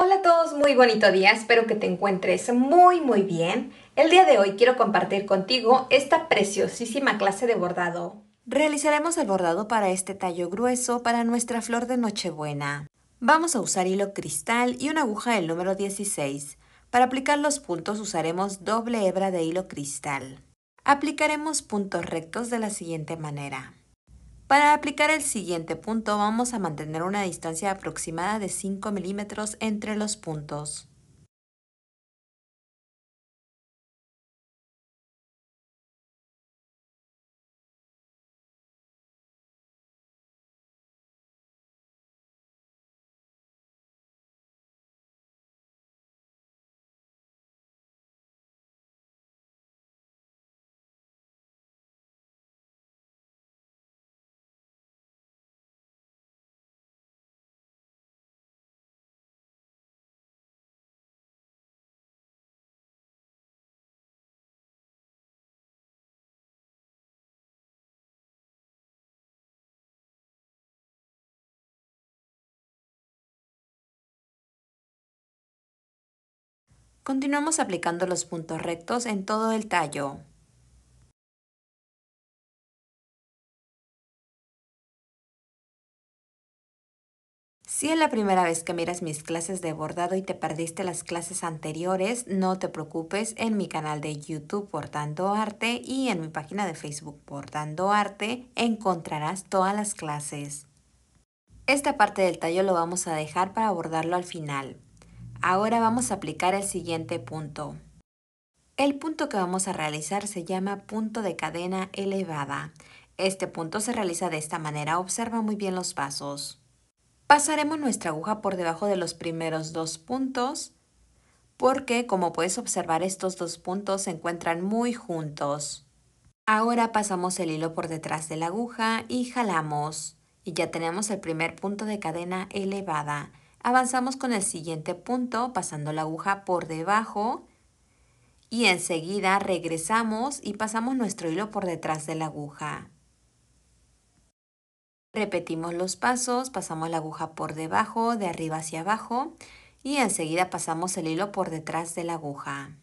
Hola a todos, muy bonito día, espero que te encuentres muy muy bien. El día de hoy quiero compartir contigo esta preciosísima clase de bordado. Realizaremos el bordado para este tallo grueso para nuestra flor de Nochebuena. Vamos a usar hilo cristal y una aguja del número 16. Para aplicar los puntos usaremos doble hebra de hilo cristal. Aplicaremos puntos rectos de la siguiente manera. Para aplicar el siguiente punto vamos a mantener una distancia aproximada de 5 milímetros entre los puntos. Continuamos aplicando los puntos rectos en todo el tallo. Si es la primera vez que miras mis clases de bordado y te perdiste las clases anteriores, no te preocupes, en mi canal de YouTube Portando Arte y en mi página de Facebook Portando Arte encontrarás todas las clases. Esta parte del tallo lo vamos a dejar para bordarlo al final. Ahora vamos a aplicar el siguiente punto. El punto que vamos a realizar se llama punto de cadena elevada. Este punto se realiza de esta manera, observa muy bien los pasos. Pasaremos nuestra aguja por debajo de los primeros dos puntos porque como puedes observar estos dos puntos se encuentran muy juntos. Ahora pasamos el hilo por detrás de la aguja y jalamos y ya tenemos el primer punto de cadena elevada. Avanzamos con el siguiente punto, pasando la aguja por debajo y enseguida regresamos y pasamos nuestro hilo por detrás de la aguja. Repetimos los pasos, pasamos la aguja por debajo, de arriba hacia abajo y enseguida pasamos el hilo por detrás de la aguja.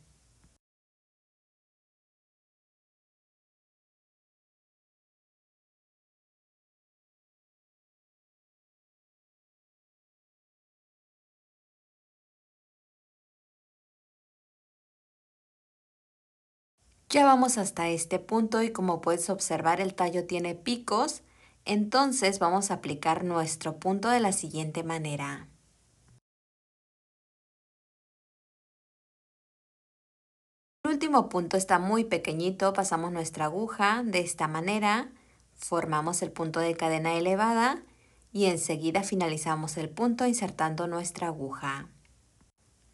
Ya vamos hasta este punto y como puedes observar el tallo tiene picos, entonces vamos a aplicar nuestro punto de la siguiente manera. El último punto está muy pequeñito, pasamos nuestra aguja de esta manera, formamos el punto de cadena elevada y enseguida finalizamos el punto insertando nuestra aguja.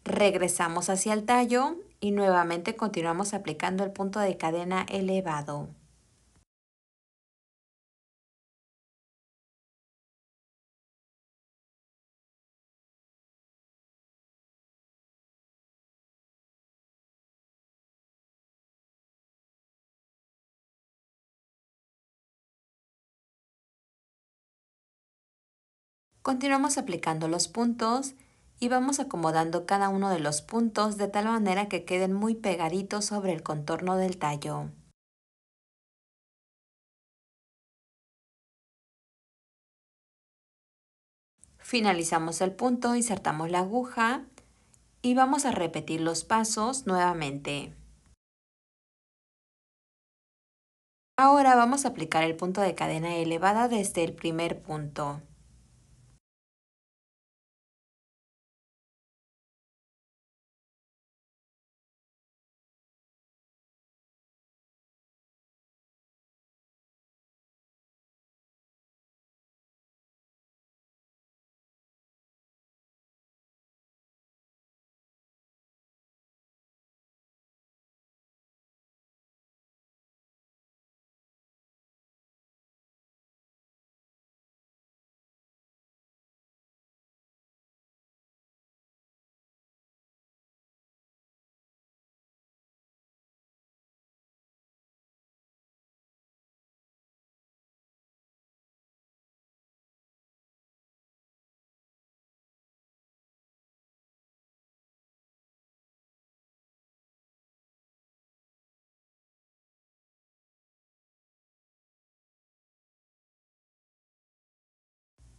Regresamos hacia el tallo y nuevamente continuamos aplicando el punto de cadena elevado. Continuamos aplicando los puntos y vamos acomodando cada uno de los puntos de tal manera que queden muy pegaditos sobre el contorno del tallo. Finalizamos el punto, insertamos la aguja y vamos a repetir los pasos nuevamente. Ahora vamos a aplicar el punto de cadena elevada desde el primer punto.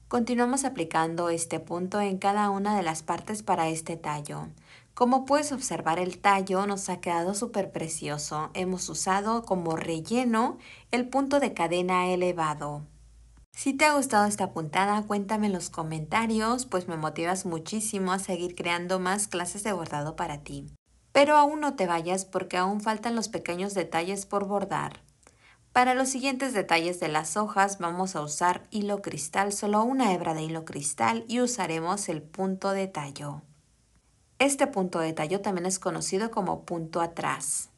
Continuamos aplicando este punto en cada una de las partes para este tallo. Como puedes observar el tallo nos ha quedado súper precioso. Hemos usado como relleno el punto de cadena elevado. Si te ha gustado esta puntada, cuéntame en los comentarios, pues me motivas muchísimo a seguir creando más clases de bordado para ti. Pero aún no te vayas porque aún faltan los pequeños detalles por bordar. Para los siguientes detalles de las hojas vamos a usar hilo cristal, solo una hebra de hilo cristal y usaremos el punto de tallo. Este punto de tallo también es conocido como punto atrás.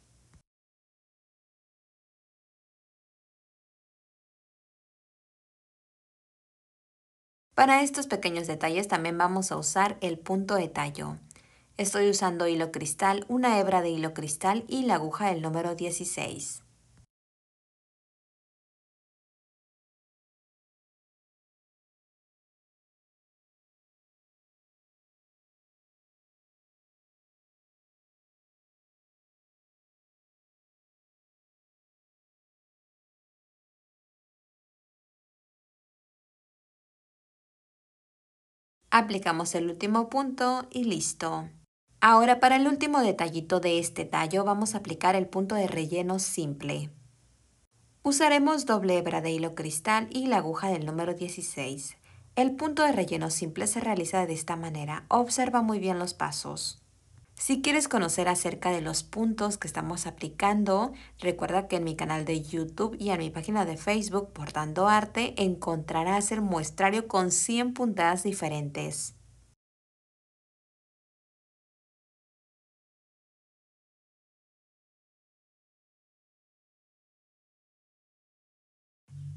Para estos pequeños detalles también vamos a usar el punto de tallo. Estoy usando hilo cristal, una hebra de hilo cristal y la aguja del número 16. Aplicamos el último punto y listo. Ahora para el último detallito de este tallo vamos a aplicar el punto de relleno simple. Usaremos doble hebra de hilo cristal y la aguja del número 16. El punto de relleno simple se realiza de esta manera. Observa muy bien los pasos. Si quieres conocer acerca de los puntos que estamos aplicando, recuerda que en mi canal de YouTube y en mi página de Facebook, Portando Arte, encontrarás el muestrario con 100 puntadas diferentes.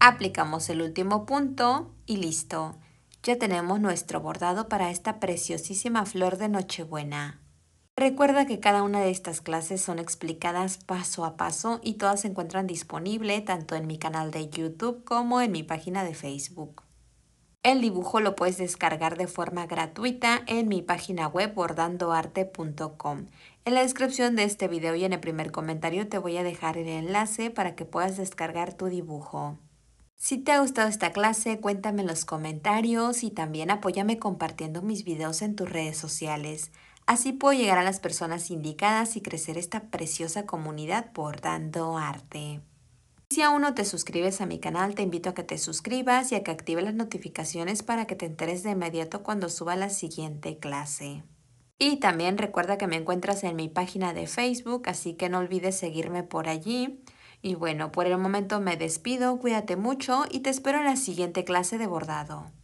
Aplicamos el último punto y listo. Ya tenemos nuestro bordado para esta preciosísima flor de Nochebuena. Recuerda que cada una de estas clases son explicadas paso a paso y todas se encuentran disponibles tanto en mi canal de YouTube como en mi página de Facebook. El dibujo lo puedes descargar de forma gratuita en mi página web bordandoarte.com. En la descripción de este video y en el primer comentario te voy a dejar el enlace para que puedas descargar tu dibujo. Si te ha gustado esta clase, cuéntame en los comentarios y también apóyame compartiendo mis videos en tus redes sociales. Así puedo llegar a las personas indicadas y crecer esta preciosa comunidad bordando arte. Si aún no te suscribes a mi canal, te invito a que te suscribas y a que actives las notificaciones para que te enteres de inmediato cuando suba la siguiente clase. Y también recuerda que me encuentras en mi página de Facebook, así que no olvides seguirme por allí. Y bueno, por el momento me despido, cuídate mucho y te espero en la siguiente clase de bordado.